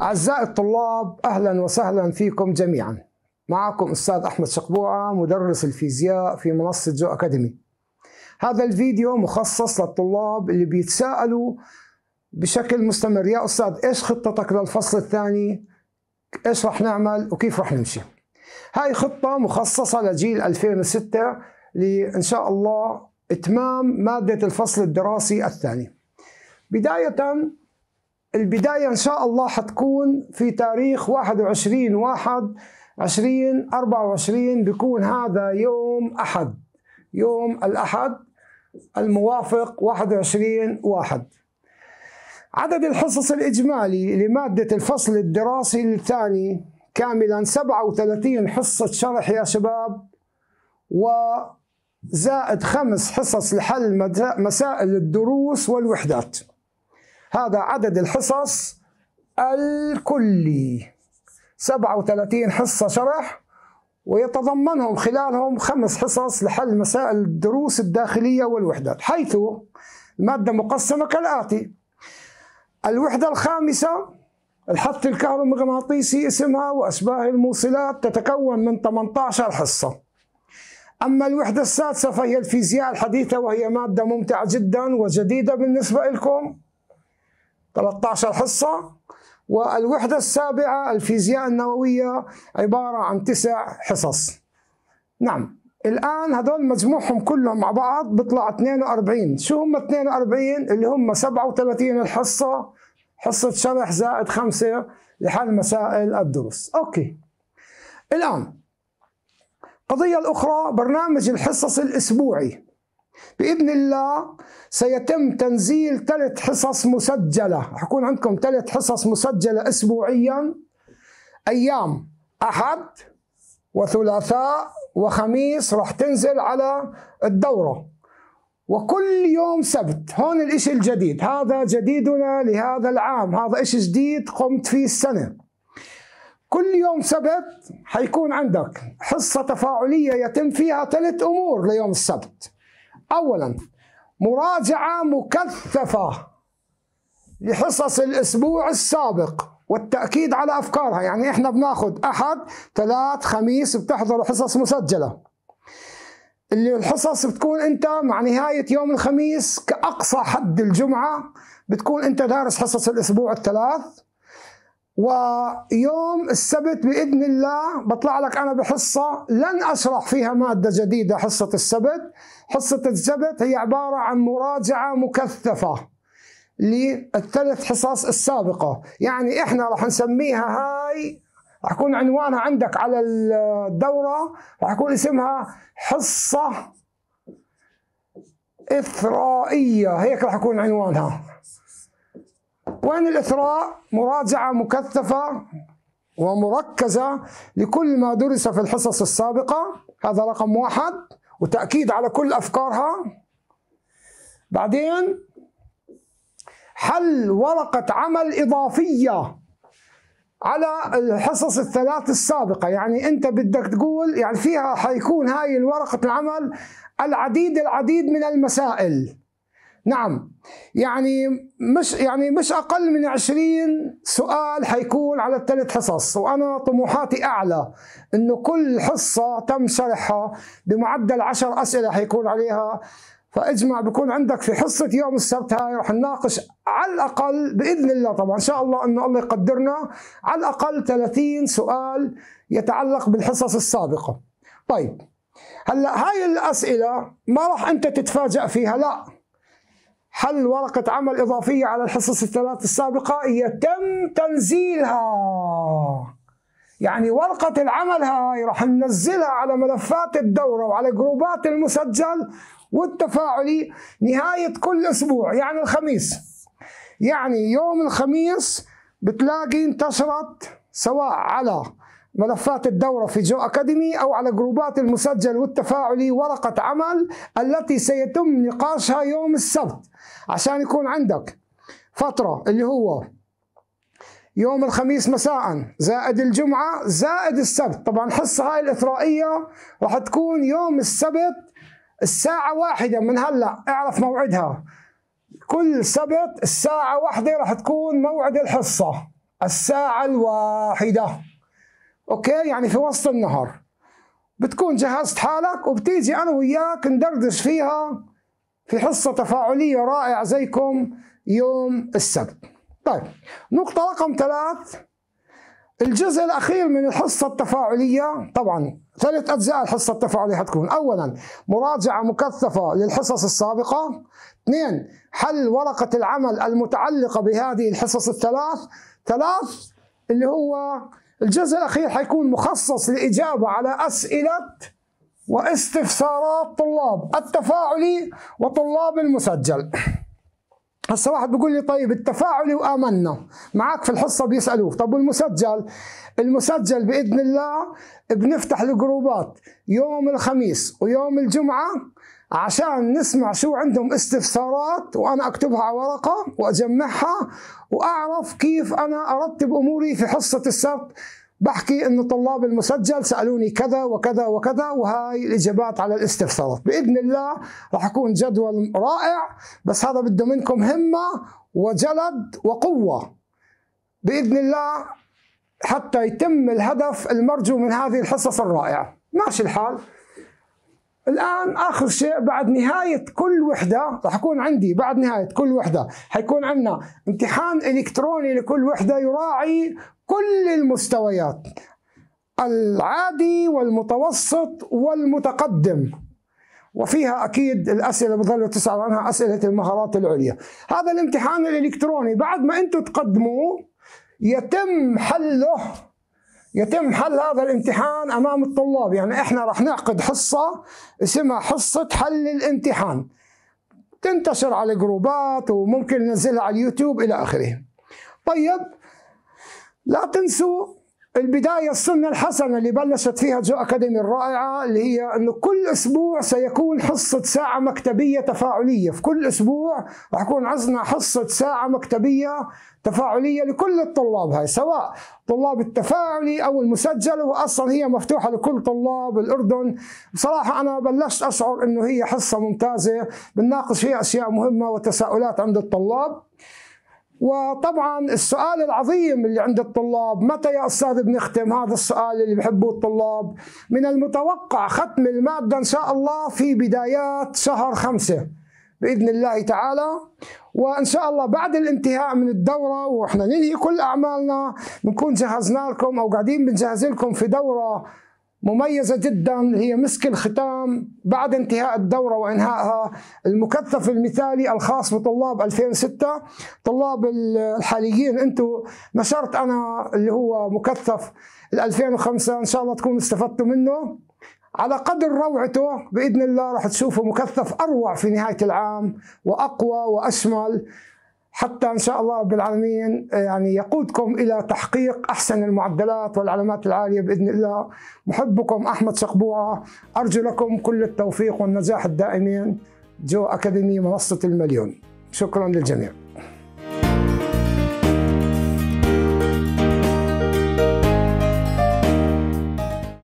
أعزائي الطلاب أهلا وسهلا فيكم جميعا معكم أستاذ أحمد شقبوعة مدرس الفيزياء في منصة جو أكاديمي هذا الفيديو مخصص للطلاب اللي بيتساءلوا بشكل مستمر يا أستاذ إيش خطتك للفصل الثاني إيش رح نعمل وكيف رح نمشي هاي خطة مخصصة لجيل 2006 لإن شاء الله إتمام مادة الفصل الدراسي الثاني بداية البداية إن شاء الله حتكون في تاريخ 21 واحد 2024 بيكون هذا يوم أحد يوم الأحد الموافق 21 واحد عدد الحصص الإجمالي لمادة الفصل الدراسي الثاني كاملا 37 حصة شرح يا شباب وزائد خمس حصص لحل مسائل الدروس والوحدات هذا عدد الحصص الكلي 37 حصة شرح ويتضمنهم خلالهم خمس حصص لحل مسائل الدروس الداخلية والوحدات حيث المادة مقسمة كالآتي الوحدة الخامسة الحث الكهرومغناطيسي اسمها وأشباه الموصلات تتكون من 18 حصة أما الوحدة السادسة فهي الفيزياء الحديثة وهي مادة ممتعة جدا وجديدة بالنسبة لكم 13 حصة والوحدة السابعة الفيزياء النووية عبارة عن تسع حصص نعم الآن هذول مجموعهم كلهم مع بعض بيطلع 42 شو هم 42 اللي هم 37 الحصة حصة شرح زائد خمسة لحل مسائل الدروس أوكي الآن القضية الأخرى برنامج الحصص الأسبوعي بإذن الله سيتم تنزيل ثلاث حصص مسجلة حكون عندكم ثلاث حصص مسجلة أسبوعيا أيام أحد وثلاثاء وخميس راح تنزل على الدورة وكل يوم سبت هون الإشي الجديد هذا جديدنا لهذا العام هذا إشي جديد قمت فيه السنة كل يوم سبت حيكون عندك حصة تفاعلية يتم فيها ثلاث أمور ليوم السبت أولا مراجعة مكثفة لحصص الأسبوع السابق والتأكيد على أفكارها يعني إحنا بناخد أحد ثلاث خميس بتحضروا حصص مسجلة اللي الحصص بتكون أنت مع نهاية يوم الخميس كأقصى حد الجمعة بتكون أنت دارس حصص الأسبوع الثلاث ويوم السبت باذن الله بطلع لك انا بحصه لن اشرح فيها ماده جديده حصه السبت، حصه السبت هي عباره عن مراجعه مكثفه للثلاث حصص السابقه، يعني احنا راح نسميها هاي راح يكون عنوانها عندك على الدوره راح يكون اسمها حصه إثرائية هيك راح يكون عنوانها وأن الإثراء مراجعة مكثفة ومركزة لكل ما درس في الحصص السابقة هذا رقم واحد وتأكيد على كل أفكارها بعدين حل ورقة عمل إضافية على الحصص الثلاث السابقة يعني أنت بدك تقول يعني فيها حيكون هاي الورقة العمل العديد العديد من المسائل نعم يعني مش يعني مش اقل من 20 سؤال حيكون على الثلاث حصص وانا طموحاتي اعلى انه كل حصه تم شرحها بمعدل 10 اسئله حيكون عليها فاجمع بكون عندك في حصه يوم السبت هاي رح نناقش على الاقل باذن الله طبعا ان شاء الله انه الله يقدرنا على الاقل 30 سؤال يتعلق بالحصص السابقه. طيب هلا هاي الاسئله ما راح انت تتفاجئ فيها لا حل ورقة عمل إضافية على الحصص الثلاث السابقة يتم تنزيلها يعني ورقة العمل هاي راح ننزلها على ملفات الدورة وعلى جروبات المسجل والتفاعلي نهاية كل أسبوع يعني الخميس يعني يوم الخميس بتلاقي انتشرت سواء على ملفات الدورة في جو أكاديمي أو على جروبات المسجل والتفاعلي ورقة عمل التي سيتم نقاشها يوم السبت عشان يكون عندك فترة اللي هو يوم الخميس مساء زائد الجمعة زائد السبت طبعا الحصة هاي الإثرائية راح تكون يوم السبت الساعة واحدة من هلأ اعرف موعدها كل سبت الساعة واحدة راح تكون موعد الحصة الساعة الواحدة اوكي يعني في وسط النهار بتكون جهزت حالك وبتيجي انا وياك ندردش فيها في حصة تفاعلية رائعة زيكم يوم السبت طيب نقطة رقم ثلاث الجزء الأخير من الحصة التفاعلية طبعا ثلاث أجزاء الحصة التفاعلية حتكون أولا مراجعة مكثفة للحصص السابقة اثنين حل ورقة العمل المتعلقة بهذه الحصص الثلاث ثلاث اللي هو الجزء الأخير حيكون مخصص للإجابة على أسئلة واستفسارات طلاب التفاعلي وطلاب المسجل هسه واحد بيقول لي طيب التفاعلي وامنا معك في الحصه بيسالوه طب والمسجل المسجل باذن الله بنفتح الجروبات يوم الخميس ويوم الجمعه عشان نسمع شو عندهم استفسارات وانا اكتبها على ورقه واجمعها واعرف كيف انا ارتب اموري في حصه السبت بحكي انه طلاب المسجل سالوني كذا وكذا وكذا وهاي الاجابات على الاستفسارات باذن الله راح يكون جدول رائع بس هذا بده منكم همه وجلد وقوه باذن الله حتى يتم الهدف المرجو من هذه الحصص الرائعه ماشي الحال الان اخر شيء بعد نهايه كل وحده راح يكون عندي بعد نهايه كل وحده حيكون عندنا امتحان الكتروني لكل وحده يراعي كل المستويات العادي والمتوسط والمتقدم وفيها اكيد الاسئله بتظل تسال عنها اسئله المهارات العليا هذا الامتحان الالكتروني بعد ما انتم تقدموه يتم حله يتم حل هذا الامتحان امام الطلاب يعني احنا راح نعقد حصه اسمها حصه حل الامتحان تنتشر على جروبات وممكن ننزلها على اليوتيوب الى اخره طيب لا تنسوا البداية السنة الحسنة اللي بلشت فيها جو أكاديمي الرائعة اللي هي أنه كل أسبوع سيكون حصة ساعة مكتبية تفاعلية في كل أسبوع رح يكون عزنا حصة ساعة مكتبية تفاعلية لكل الطلاب هاي سواء طلاب التفاعلي أو المسجل وأصلا هي مفتوحة لكل طلاب الأردن بصراحة أنا بلشت أشعر أنه هي حصة ممتازة بنناقش فيها أشياء مهمة وتساؤلات عند الطلاب وطبعا السؤال العظيم اللي عند الطلاب متى يا أستاذ بنختم هذا السؤال اللي بحبوه الطلاب من المتوقع ختم المادة إن شاء الله في بدايات شهر خمسة بإذن الله تعالى وإن شاء الله بعد الانتهاء من الدورة وإحنا ننهي كل أعمالنا بنكون جهزنا لكم أو قاعدين بنجهز لكم في دورة مميزة جدا هي مسك الختام بعد انتهاء الدورة وإنهائها المكثف المثالي الخاص بطلاب 2006 طلاب الحاليين أنتوا نشرت أنا اللي هو مكثف 2005 إن شاء الله تكونوا استفدتوا منه على قدر روعته بإذن الله راح تشوفوا مكثف أروع في نهاية العام وأقوى وأشمل حتى ان شاء الله رب العالمين آه، يعني يقودكم الى تحقيق احسن المعدلات والعلامات العاليه باذن الله محبكم احمد شقبوعه ارجو لكم كل التوفيق والنجاح الدائمين جو اكاديمي منصه المليون شكرا للجميع